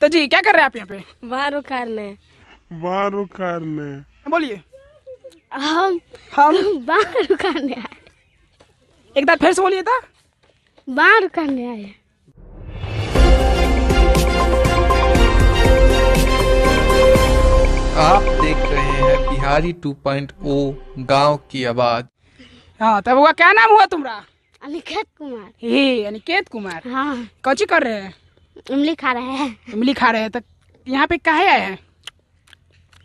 तो जी क्या कर रहे हैं आप यहाँ पे वहाँ उखाड़ने बाहर उखाड़ने हाँ, बोलिए हम हम बाहर उखाड़ने आए एक बार फिर से बोलिए था तो। बाहर उखाड़ने आए आप देख रहे हैं बिहारी 2.0 गांव की आवाज हाँ तब तो वो क्या नाम हुआ तुम्हारा अनिकेत कुमार हे अनिकेत कुमार हाँ कौची कर रहे हैं इमली खा रहे हैं इमली खा रहे हैं तो यहाँ पे कहा आए हैं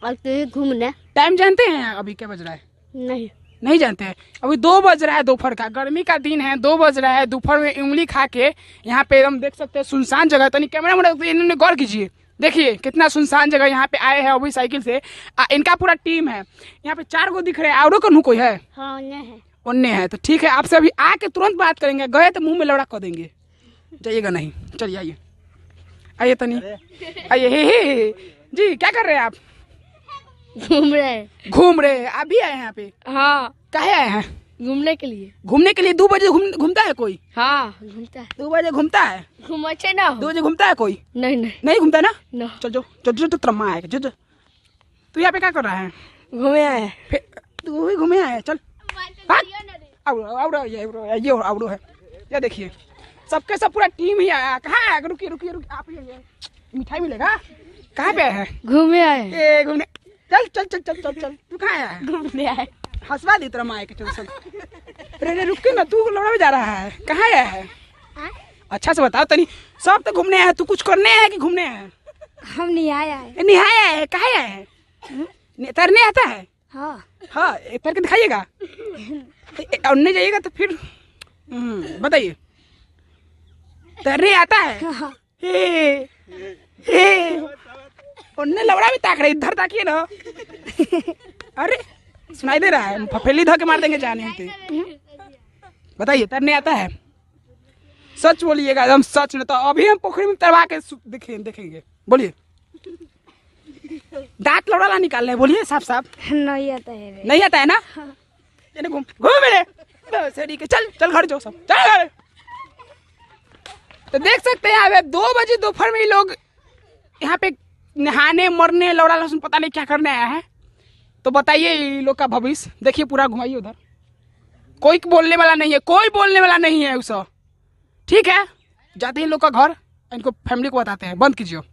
तो घूमने टाइम जानते हैं अभी क्या बज रहा है नहीं नहीं जानते हैं अभी दो बज रहा है दोपहर का गर्मी का दिन है दो बज रहा है दोपहर में इमली खा के यहाँ पे हम देख सकते हैं सुनसान जगह तो नहीं कैमरा में इन्होंने गौर कीजिए देखिए कितना सुनसान जगह यहाँ पे आए हैं अभी साइकिल से आ, इनका पूरा टीम है यहाँ पे चार गो दिख रहे हैं और कन्हू कोई है हाँ, उन्ने है तो ठीक है आपसे अभी आके तुरंत बात करेंगे गए तो मुंह में लौड़ा कर देंगे जाइएगा नहीं चलिए आइए आइए तनी आइए हे हे जी क्या कर रहे हैं आप घूम रहे हैं घूम रहे हैं आप भी आए हैं यहाँ पे हाँ कहे आए हैं घूमने के लिए घूमने के लिए दो बजे घूमता है कोई हाँ घूमता है दो बजे घूमता है अच्छे ना दो बजे घूमता है कोई नहीं नहीं नहीं घूमता ना ना चल जो चल जो त्रमा आएगा जो जो तू तो यहाँ पे क्या कर रहा है घूमे आए तू भी घूमे आए चल हाँ। ये आवड़ो है ये देखिए सबके सब पूरा टीम ही आया कहाँ रुकी रुकी रुकी आप ही मिठाई मिलेगा कहाँ पे आया है घूमे आए घूमने चल चल चल चल चल चल तू कहाँ आया घूमने आए हंसवा दी तेरा माए के चल सब अरे रुक के ना तू लौड़ा जा रहा है कहाँ आया है अच्छा से बताओ तनी सब तो घूमने आया तू कुछ करने आया कि घूमने आया हम निहाया है निहाया है कहा आया है हम्म। तैरने आता है हाँ हाँ तैर के दिखाइएगा और नहीं जाइएगा तो फिर हम्म, बताइए तैरने आता है हे हे भी ताक रही इधर ताकि ना अरे सुनाई दे रहा है फफेली धो के मार देंगे जाने के तो। बताइए तैरने आता है सच बोलिएगा एकदम सच नहीं तो अभी हम पोखरी में तरवा के दिखे, देखेंगे बोलिए दांत लौड़ाला निकालना है बोलिए साफ साफ नहीं आता है नहीं आता है ना घूम हाँ। घूम मेरे के चल चल घर जाओ सब चल घर तो देख सकते हैं अब दो बजे दोपहर में ये लोग यहाँ पे नहाने मरने लौड़ा लहसुन पता नहीं क्या करने आया है तो बताइए ये लोग का भविष्य देखिए पूरा घुमाइए उधर कोई बोलने वाला नहीं है कोई बोलने वाला नहीं है उस ठीक है जाते हैं लोग का घर इनको फैमिली को बताते हैं बंद कीजिए